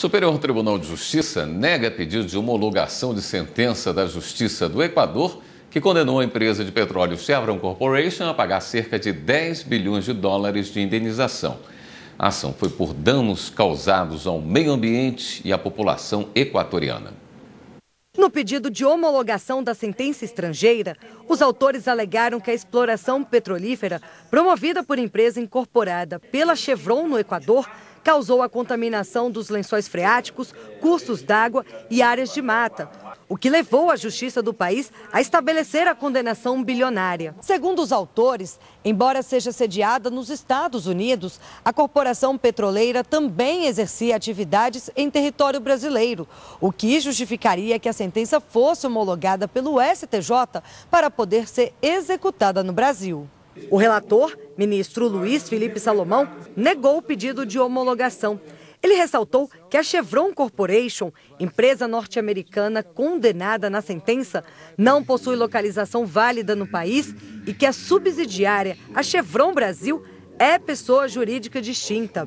Superior Tribunal de Justiça nega pedido de homologação de sentença da Justiça do Equador que condenou a empresa de petróleo Chevron Corporation a pagar cerca de 10 bilhões de dólares de indenização. A ação foi por danos causados ao meio ambiente e à população equatoriana. No pedido de homologação da sentença estrangeira, os autores alegaram que a exploração petrolífera promovida por empresa incorporada pela Chevron no Equador causou a contaminação dos lençóis freáticos, cursos d'água e áreas de mata, o que levou a justiça do país a estabelecer a condenação bilionária. Segundo os autores, embora seja sediada nos Estados Unidos, a corporação petroleira também exercia atividades em território brasileiro, o que justificaria que a sentença fosse homologada pelo STJ para poder ser executada no Brasil. O relator, ministro Luiz Felipe Salomão, negou o pedido de homologação. Ele ressaltou que a Chevron Corporation, empresa norte-americana condenada na sentença, não possui localização válida no país e que a é subsidiária, a Chevron Brasil, é pessoa jurídica distinta.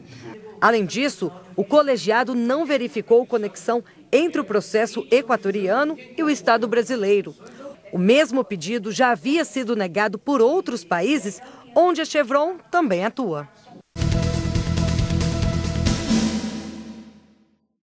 Além disso, o colegiado não verificou conexão entre o processo equatoriano e o Estado brasileiro. O mesmo pedido já havia sido negado por outros países onde a Chevron também atua.